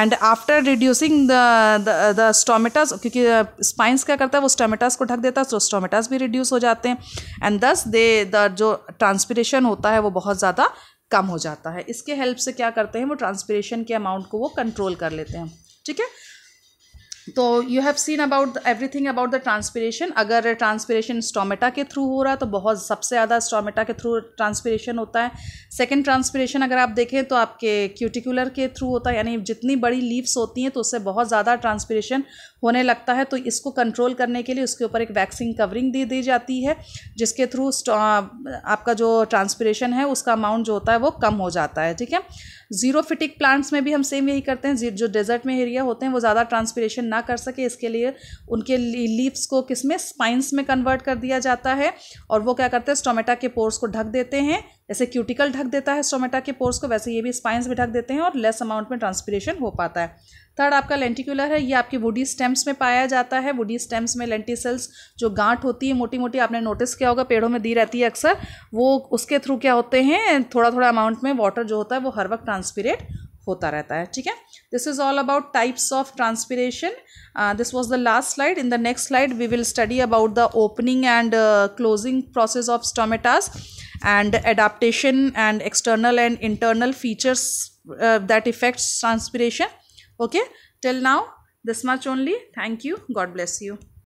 and after reducing the the stomatas क्योंकि स्पाइंस uh, क्या करता है वो स्टोमेटास को ढक देता है तो स्टोमेटास भी रिड्यूस हो जाते हैं एंड दस दे द जो ट्रांसपीरेशन होता है वो बहुत ज़्यादा कम हो जाता है इसके हेल्प से क्या करते हैं वो ट्रांसपीरेशन के अमाउंट को वो कंट्रोल कर लेते हैं ठीक है तो you have seen about everything about the transpiration अगर ट्रांसपीरेशन स्टोमेटा के थ्रू हो रहा है तो बहुत सबसे ज़्यादा स्टोमेटा के थ्रू ट्रांसपीरेशन होता है सेकेंड ट्रांसपीरेशन अगर आप देखें तो आपके क्यूटिकुलर के थ्रू होता है यानी जितनी बड़ी लीव्स होती हैं तो उससे बहुत ज़्यादा ट्रांसपीरेशन होने लगता है तो इसको कंट्रोल करने के लिए उसके ऊपर एक वैक्सिंग कवरिंग दी दी जाती है जिसके थ्रू आपका जो ट्रांसपीरेशन है उसका अमाउंट जो होता है वो कम हो जाता है ठीक है जीरो फिटिक प्लांट्स में भी हम सेम यही करते हैं जो डेजर्ट में एरिया होते हैं वो ज़्यादा ट्रांसपिरेशन ना कर सके इसके लिए उनके लीव्स को किस में स्पाइंस में कन्वर्ट कर दिया जाता है और वो क्या करते हैं स्टोमेटा के पोर्स को ढक देते हैं जैसे क्यूटिकल ढक देता है स्टोमेटा के पोर्स को वैसे ये भी स्पाइंस भी ढक देते हैं और लेस अमाउंट में ट्रांसपिरेशन हो पाता है थर्ड आपका लेंटिकुलर है ये आपके वुडी स्टेम्स में पाया जाता है वुडी स्टेम्स में लेंटिसल्स जो गांठ होती है मोटी मोटी आपने नोटिस किया होगा पेड़ों में दी रहती है अक्सर वो उसके थ्रू क्या होते हैं थोड़ा थोड़ा अमाउंट में वाटर जो होता है वो हर वक्त ट्रांसपीरेट होता रहता है ठीक है this is all about types of transpiration this was the last slide in the next slide we will study about the opening and closing process of stomatas and adaptation and external and internal features that effects transpiration okay till now this much only thank you god bless you